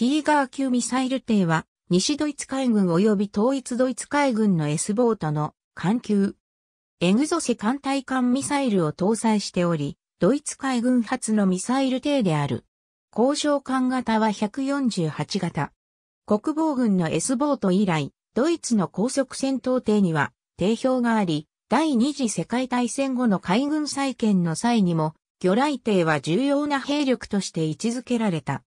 ティーガー級ミサイル艇は、西ドイツ海軍及び統一ドイツ海軍の S ボートの艦級。エグゾセ艦隊艦ミサイルを搭載しており、ドイツ海軍初のミサイル艇である。交渉艦型は148型。国防軍の S ボート以来、ドイツの高速戦闘艇には定評があり、第二次世界大戦後の海軍再建の際にも、魚雷艇は重要な兵力として位置づけられた。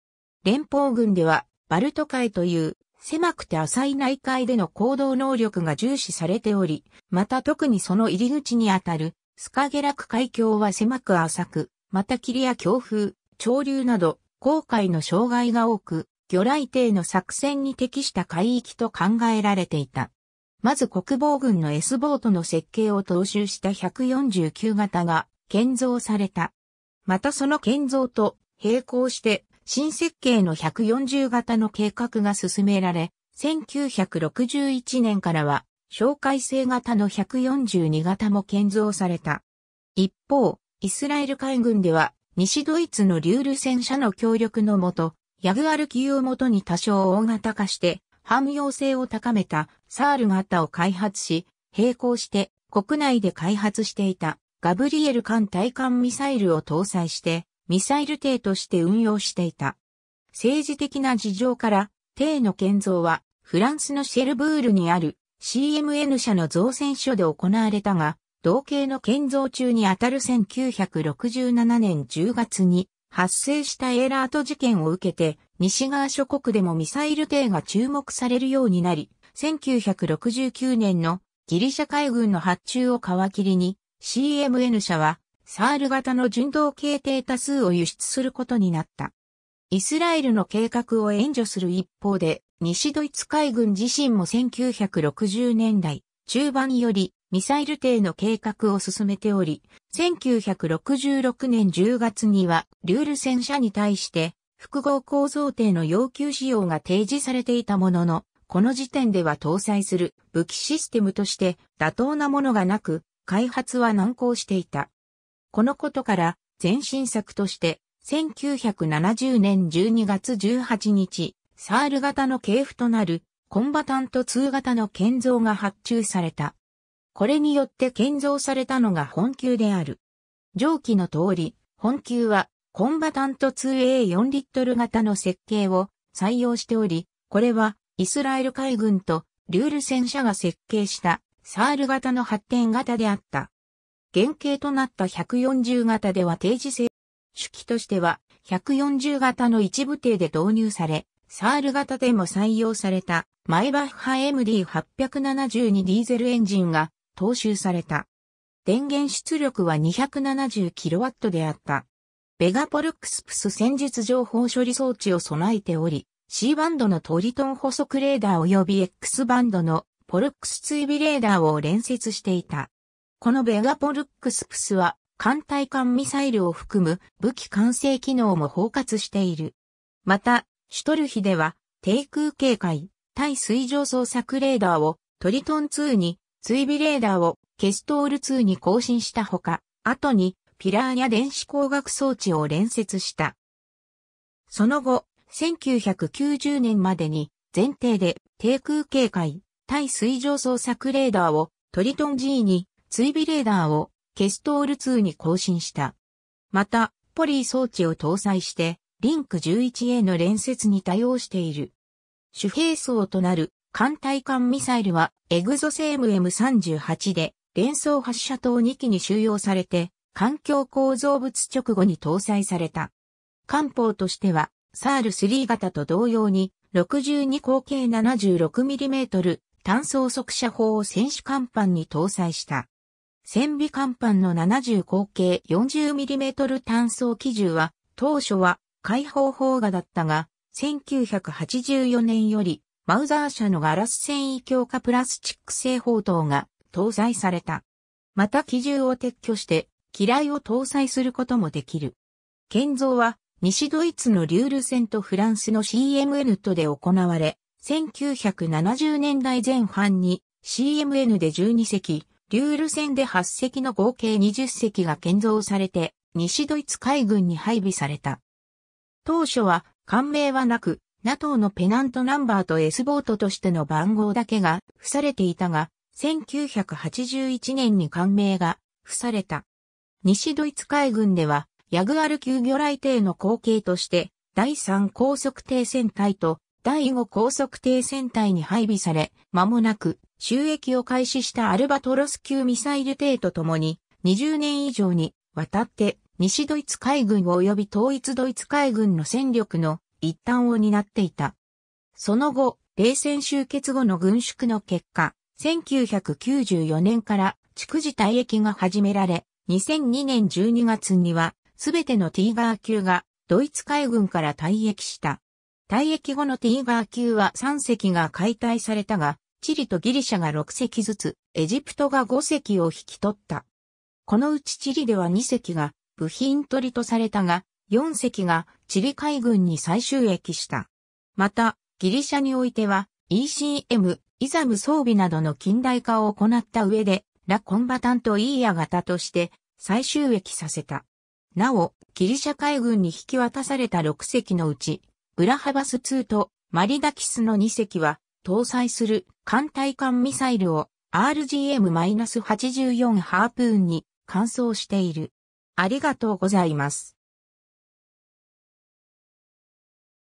連邦軍では、バルト海という狭くて浅い内海での行動能力が重視されており、また特にその入り口にあたるスカゲラク海峡は狭く浅く、また霧や強風、潮流など、航海の障害が多く、魚雷艇の作戦に適した海域と考えられていた。まず国防軍の S ボートの設計を踏襲した149型が建造された。またその建造と並行して新設計の140型の計画が進められ、1961年からは、紹介性型の142型も建造された。一方、イスラエル海軍では、西ドイツのリュール戦車の協力のもと、ヤグアル級をもとに多少大型化して、汎用性を高めたサール型を開発し、並行して国内で開発していたガブリエル艦対艦ミサイルを搭載して、ミサイル艇として運用していた。政治的な事情から、艇の建造はフランスのシェルブールにある CMN 社の造船所で行われたが、同型の建造中にあたる1967年10月に発生したエラート事件を受けて、西側諸国でもミサイル艇が注目されるようになり、1969年のギリシャ海軍の発注を皮切りに、CMN 社はサール型の純道系低多数を輸出することになった。イスラエルの計画を援助する一方で、西ドイツ海軍自身も1960年代中盤よりミサイル艇の計画を進めており、1966年10月にはルール戦車に対して複合構造艇の要求仕様が提示されていたものの、この時点では搭載する武器システムとして妥当なものがなく、開発は難航していた。このことから、前進作として、1970年12月18日、サール型の系譜となる、コンバタント2型の建造が発注された。これによって建造されたのが本級である。上記の通り、本級は、コンバタント 2A4 リットル型の設計を採用しており、これは、イスラエル海軍と、リュール戦車が設計した、サール型の発展型であった。原型となった140型では定時制手機としては140型の一部艇で導入され、サール型でも採用されたマイバッハ MD872 ディーゼルエンジンが踏襲された。電源出力は 270kW であった。ベガポルクスプス戦術情報処理装置を備えており、C バンドのトリトン補足レーダー及び X バンドのポルクス追尾レーダーを連接していた。このベガポルックスプスは、艦隊艦ミサイルを含む武器完成機能も包括している。また、シュトルヒでは、低空警戒、対水上捜索レーダーをトリトン2に、追尾レーダーをケストール2に更新したほか、後にピラーニャ電子工学装置を連接した。その後、1990年までに前提で低空警戒、対水上捜索レーダーをトリトン G に追尾レーダーをケストール2に更新した。また、ポリー装置を搭載して、リンク 11A の連接に対応している。主兵装となる艦隊艦ミサイルはエグゾセーム M38 で連装発射塔2機に収容されて環境構造物直後に搭載された。艦砲としてはサール3型と同様に62口径 76mm 単装速射砲を選手艦板に搭載した。戦備甲板の70口径 40mm 単装機銃は、当初は開放砲画だったが、1984年より、マウザー社のガラス繊維強化プラスチック製砲塔が搭載された。また機銃を撤去して、機雷を搭載することもできる。建造は、西ドイツのリュール戦とフランスの CMN とで行われ、1970年代前半に CMN で12隻、リュール戦で8隻の合計20隻が建造されて、西ドイツ海軍に配備された。当初は、艦名はなく、NATO のペナントナンバーと S ボートとしての番号だけが付されていたが、1981年に艦名が付された。西ドイツ海軍では、ヤグアル級魚雷艇の後継として、第3高速艇船隊と第5高速艇船隊に配備され、間もなく収益を開始したアルバトロス級ミサイル艇とともに、20年以上にわたって西ドイツ海軍及び統一ドイツ海軍の戦力の一端を担っていた。その後、冷戦終結後の軍縮の結果、1994年から逐次退役が始められ、2002年12月には、すべてのティーガー級がドイツ海軍から退役した。退役後のティーガー級は3隻が解体されたが、チリとギリシャが6隻ずつ、エジプトが5隻を引き取った。このうちチリでは2隻が部品取りとされたが、4隻がチリ海軍に再収益した。また、ギリシャにおいては ECM、イザム装備などの近代化を行った上で、ラ・コンバタント・イーヤ型として再収益させた。なお、ギリシャ海軍に引き渡された6隻のうち、ブラハバス2とマリダキスの2隻は搭載する艦隊艦ミサイルを RGM-84 ハープーンに換装している。ありがとうございます。